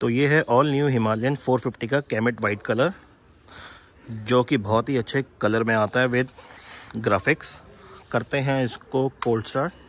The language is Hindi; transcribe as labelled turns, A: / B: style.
A: तो ये है ऑल न्यू हिमालयन 450 का कैमेट वाइट कलर जो कि बहुत ही अच्छे कलर में आता है विद ग्राफिक्स करते हैं इसको कोल्ड स्टार्ट